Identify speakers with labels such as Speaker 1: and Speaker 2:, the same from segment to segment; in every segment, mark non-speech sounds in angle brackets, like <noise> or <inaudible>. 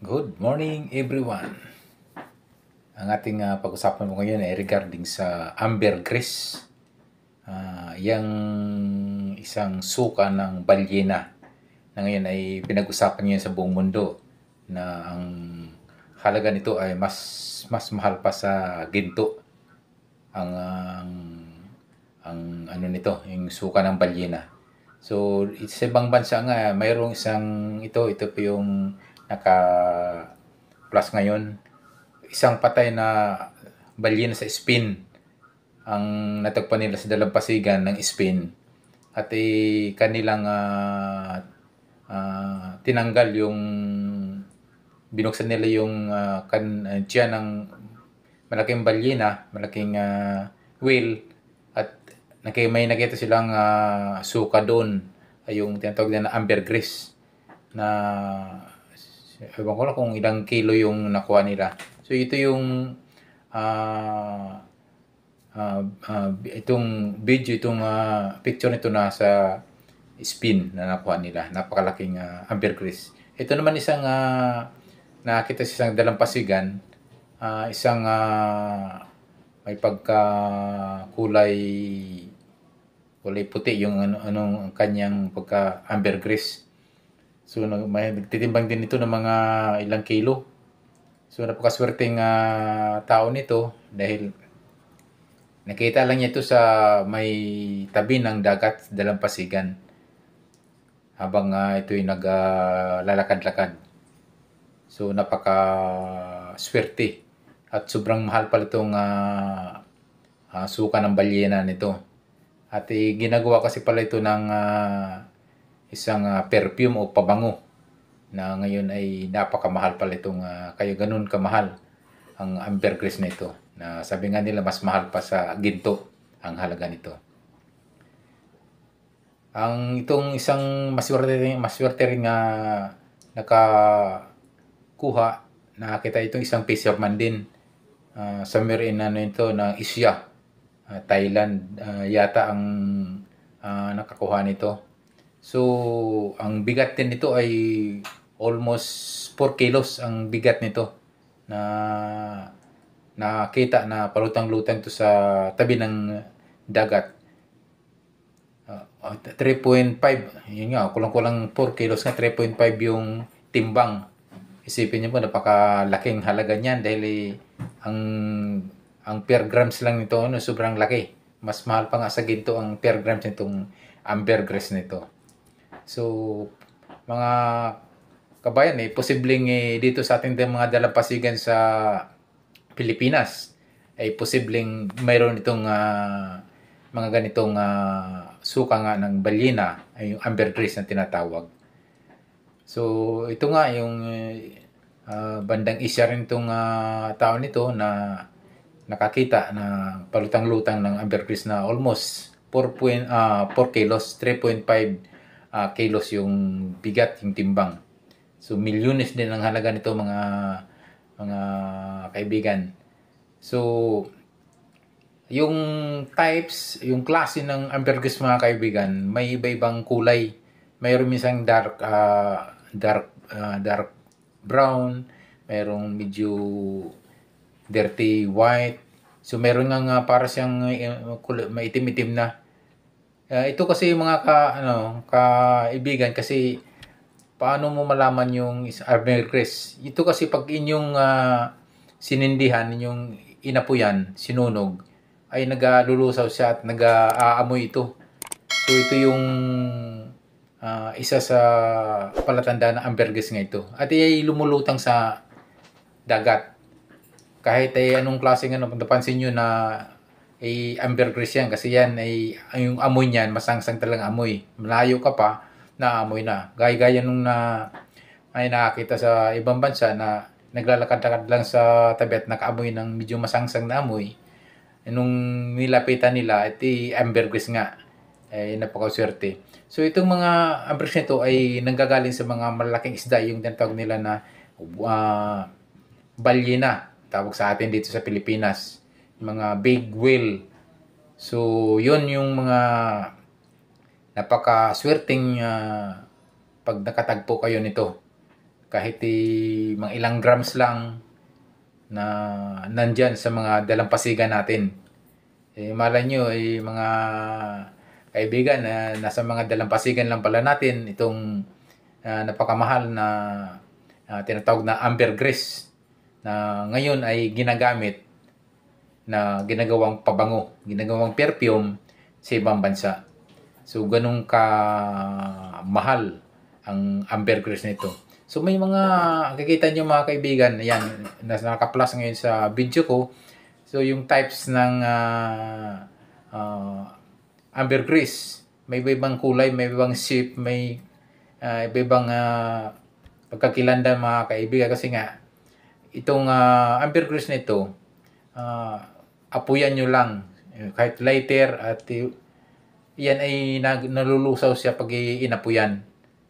Speaker 1: Good morning everyone. Ang ating uh, pag-usapan mo ngayon ay regarding sa ambergris. Uh, ah, yang isang suka ng balyena na ngayon ay pinag-usapan niya sa buong mundo na ang halaga nito ay mas mas mahal pa sa ginto ang ang, ang ano nito yung suka ng balyena. So, sa ibang bansa nga mayroong isang ito ito po yung naka plus ngayon. Isang patay na balyena sa spin ang natagpuan nila sa dalampasigan ng spin at eh, kanilang uh, uh, tinanggal yung binuksan nila yung uh, kan uh, ng malaking balyena malaking uh, whale at naki, may nakita silang uh, suka doon ay yung tinatawag na ambergris na Ewan ko lang kung ilang kilo yung nakuha nila. So ito yung uh, uh, uh, itong video, itong uh, picture nito na sa spin na nakuha nila. Napakalaking uh, ambergris. Ito naman isang uh, nakita sa isang dalampasigan, uh, isang uh, may pagka kulay kulay puti yung ano, anong kanyang pagka ambergris. So nag may, nagtitimbang din ito ng mga ilang kilo. So napakaswerteng uh, tao nito dahil nakita lang niya ito sa may tabi ng dagat dalampasigan habang uh, ah, ito ay naglalakad-lakad. Uh, so napaka swerte at sobrang mahal pala itong uh, uh, suka ng balyena nito. At eh, ginagawa kasi pala ito ng uh, isang uh, perfume o pabango na ngayon ay napakamahal pala itong uh, ah, kaya ganun kamahal ang ambergris na ito na sabi nga nila mas mahal pa sa ginto ang halaga nito. Ang itong isang maswerte maswerte rin nga nakakuha nakita itong isang fisherman din uh, ah, somewhere in ano ito na Isya uh, Thailand uh, yata ang uh, nakakuha nito So, ang bigat din nito ay almost 4 kilos ang bigat nito na nakita na palutang-lutang to sa tabi ng dagat. Uh, ah, 3.5, ah, yun nga, kulang-kulang 4 kilos nga, 3.5 yung timbang. Isipin niyo po, napakalaking halaga niyan dahil eh, ang ang per grams lang nito, ano, sobrang laki. Mas mahal pa nga sa ginto ang per grams nitong ambergris nito. So, mga kabayan, eh, posibleng eh, dito sa ating mga dalampasigan sa Pilipinas, ay eh, posibleng mayroon itong uh, mga ganitong uh, suka nga ng balina, ay yung ambergris na tinatawag. So, ito nga yung uh, bandang isya rin itong uh, tao nito na nakakita na palutang-lutang ng ambergris na almost 4, point, uh, 4 kilos, 3.5 uh, kilos yung bigat, yung timbang. So, milyones din ang halaga nito mga mga kaibigan. So, yung types, yung klase ng ambergris mga kaibigan, may iba-ibang kulay. Mayroon minsan dark uh, dark uh, dark brown, mayroong medyo dirty white. So meron nga nga para siyang uh, maitim-itim na Uh, ito kasi yung mga ka, ano, kaibigan kasi paano mo malaman yung Armel Chris? Ito kasi pag inyong uh, sinindihan, yung inapuyan, sinunog, ay nagalulusaw siya at nag-aamoy ito. So ito yung uh, isa sa palatanda ng ambergris nga ito. At ay lumulutang sa dagat. Kahit ay anong klase nga ano, napansin nyo na ay ambergris yan kasi yan ay yung amoy niyan masangsang talaga amoy. Malayo ka pa na amoy na. Gaya-gaya nung na ay nakakita sa ibang bansa na naglalakad-lakad lang sa Tibet at nakaamoy ng medyo masangsang na amoy. Eh, nung nilapitan nila, eh, ito ambergris nga. Eh, napakaswerte. So, itong mga ambergris nito ay nanggagaling sa mga malaking isda, yung tinatawag nila na uh, ah, balyena, tawag sa atin dito sa Pilipinas mga big wheel. So, yun yung mga napakaswerteng uh, pag nakatagpo kayo nito. Kahit eh, mga ilang grams lang na nandyan sa mga dalampasigan natin. Eh, malay nyo, eh, mga kaibigan, na eh, nasa mga dalampasigan lang pala natin itong uh, napakamahal na uh, tinatawag na ambergris na ngayon ay ginagamit na ginagawang pabango, ginagawang perfume sa ibang bansa. So, ganun ka mahal ang ambergris nito. So, may mga, kakita niyo mga kaibigan, ayan, nasa naka-plus ngayon sa video ko. So, yung types ng uh, uh, ambergris, may iba-ibang kulay, may ibang shape, may uh, ah, iba-ibang uh, pagkakilanda mga kaibigan. Kasi nga, itong uh, ambergris nito, uh, apuyan nyo lang. Kahit lighter at yan ay nag, nalulusaw siya pag inapuyan.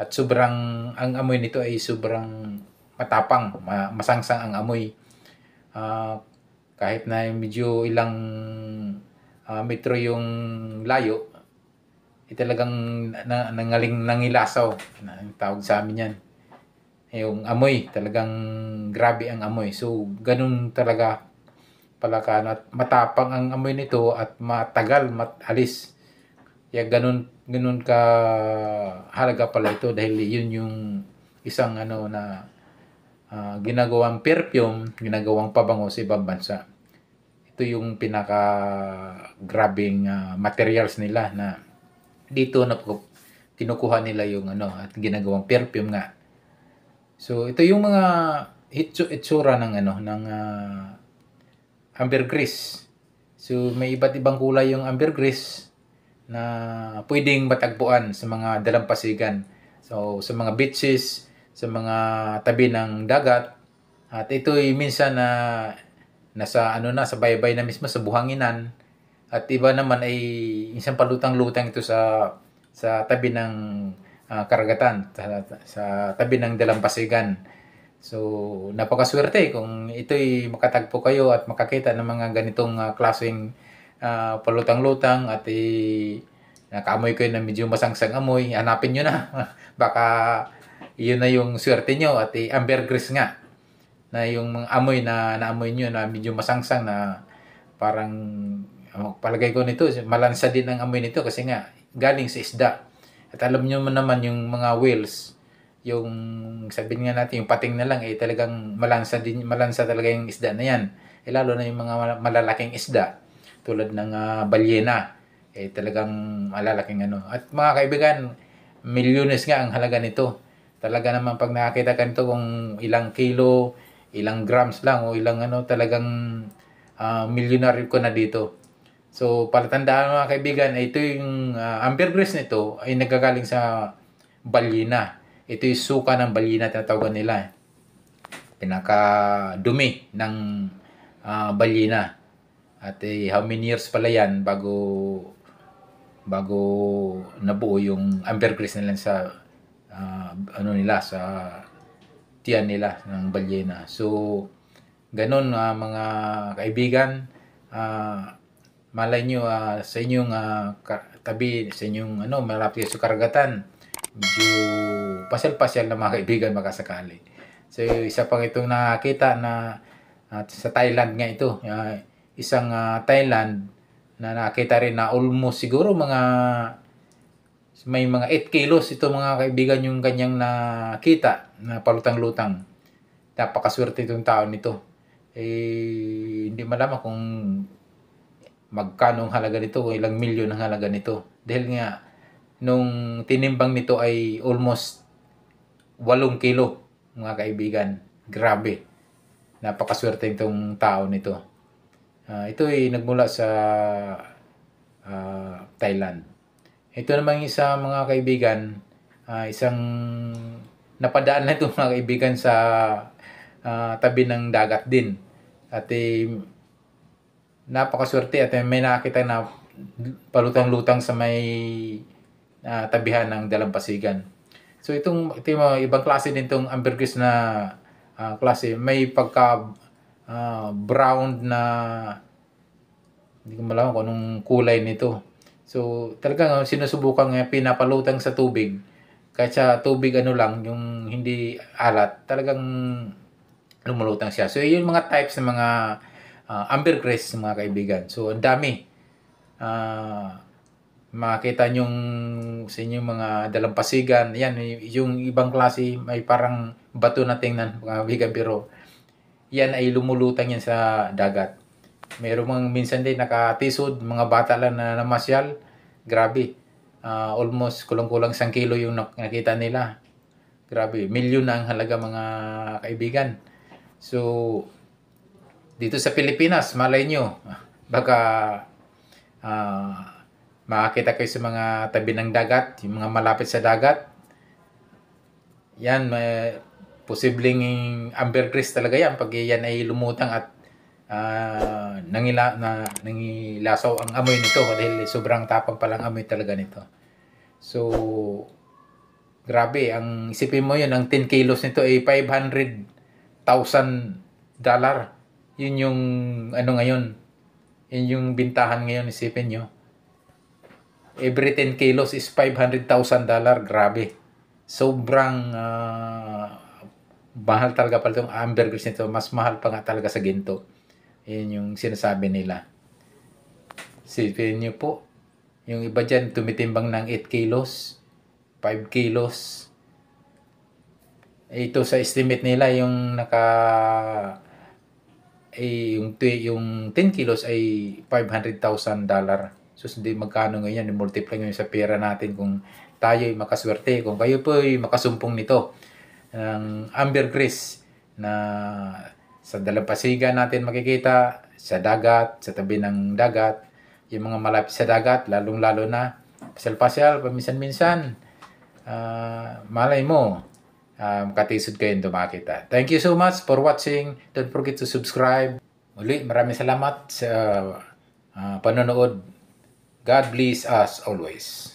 Speaker 1: At sobrang, ang amoy nito ay sobrang matapang, masangsang ang amoy. Uh, kahit na medyo ilang uh, metro yung layo, ay eh, talagang na, nangaling nangilasaw. Ang tawag sa amin yan. Yung amoy, talagang grabe ang amoy. So, ganun talaga palakan at matapang ang amoy nito at matagal matalis. Kaya ganun, ganun ka halaga pala ito dahil yun yung isang ano na uh, ginagawang perfume, ginagawang pabango sa ibang bansa. Ito yung pinaka grabbing uh, ah, materials nila na dito na kinukuha nila yung ano at ginagawang perfume nga. So ito yung mga itsura ng ano ng uh, ambergris. So may iba't ibang kulay yung ambergris na pwedeng matagpuan sa mga dalampasigan. So sa mga beaches, sa mga tabi ng dagat. At ito'y minsan na nasa ano na sa baybay na mismo sa buhanginan at iba naman ay isang palutang-lutang ito sa sa tabi ng uh, karagatan sa, sa tabi ng dalampasigan. So, napakaswerte kung ito'y makatagpo kayo at makakita ng mga ganitong uh, klaseng uh, palutang-lutang at i nakaamoy kayo na medyo masangsang amoy, hanapin nyo na. <laughs> Baka yun na yung swerte nyo at i ambergris nga na yung mga amoy na naamoy nyo na medyo masangsang na parang oh, palagay ko nito, malansa din ang amoy nito kasi nga galing sa isda. At alam nyo naman yung mga whales, yung sabihin nga natin yung pating na lang eh talagang malansa din malansa talaga yung isda na yan eh lalo na yung mga malalaking isda tulad ng uh, balyena eh talagang malalaking ano at mga kaibigan milyones nga ang halaga nito talaga naman pag nakakita ka nito kung ilang kilo ilang grams lang o ilang ano talagang uh, ah, millionaire ko na dito so palatandaan mga kaibigan ito yung uh, ambergris nito ay nagagaling sa balyena ito yung suka ng balina tinatawagan nila. Eh. Pinaka-dumi ng uh, balina. At eh, how many years pala yan bago bago nabuo yung ambergris nila sa uh, ano nila sa tiyan nila ng balyena. So ganun uh, mga kaibigan, uh, malay nyo uh, sa inyong uh, tabi sa inyong ano malapit sa karagatan medyo pasyal-pasyal na mga kaibigan magkasakali. So, isa pang itong nakita na at sa Thailand nga ito, uh, isang uh, Thailand na nakita rin na almost siguro mga may mga 8 kilos ito mga kaibigan yung kanyang nakita na palutang-lutang. Napakaswerte itong tao nito. Eh, hindi malaman kung magkano ang halaga nito, ilang milyon ang halaga nito. Dahil nga, nung tinimbang nito ay almost 8 kilo mga kaibigan. Grabe. Napakaswerte itong tao nito. Uh, ito ay nagmula sa uh, Thailand. Ito naman isa mga kaibigan, uh, isang napadaan na ito mga kaibigan sa uh, tabi ng dagat din. At eh, napakaswerte at eh, may nakita na palutang-lutang sa may uh, tabihan ng dalampasigan. So itong, ito yung mga ibang klase din itong ambergris na uh, klase. May pagka uh, ah, brown na hindi ko malaman kung anong kulay nito. So, talagang ah, sinusubukan nga pinapalutang sa tubig. Kahit sa tubig ano lang, yung hindi alat, talagang lumulutang siya. So, yun mga types ng mga uh, ambergris mga kaibigan. So, ang dami. Uh, makita nyong sa inyong mga dalampasigan, yan, yung ibang klase, may parang bato na tingnan, mga vegan pero yan ay lumulutang yan sa dagat. Meron mga minsan din nakatisod, mga bata lang na namasyal, grabe, uh, almost kulang-kulang isang kilo yung nakita nila. Grabe, milyon na ang halaga mga kaibigan. So, dito sa Pilipinas, malay nyo, <laughs> baka uh, Makakita kayo sa mga tabi ng dagat, yung mga malapit sa dagat. Yan, may, posibleng ambergris talaga yan pag yan ay lumutang at uh, nangila, na, nangilasaw ang amoy nito dahil sobrang tapang palang amoy talaga nito. So, grabe, ang isipin mo yun, ang 10 kilos nito ay 500,000 dollar. Yun yung ano ngayon, yun yung bintahan ngayon, isipin nyo every 10 kilos is 500,000 dollar. Grabe. Sobrang uh, mahal talaga pala itong ambergris nito. Mas mahal pa nga talaga sa ginto. Yan yung sinasabi nila. Sipin nyo po. Yung iba dyan, tumitimbang ng 8 kilos, 5 kilos. Ito sa estimate nila, yung naka ay yung yung 10 kilos ay 500,000 dollar. Sus, hindi magkano ngayon, i-multiply nyo sa pera natin kung tayo ay makaswerte. Kung kayo po ay makasumpong nito ng ambergris na sa dalampasigan natin makikita, sa dagat, sa tabi ng dagat, yung mga malapit sa dagat, lalong-lalo na pasyal-pasyal, paminsan-minsan, uh, malay mo, um, katisod kayong dumakita. Thank you so much for watching. Don't forget to subscribe. Uli, maraming salamat sa uh, panonood. God bless us always.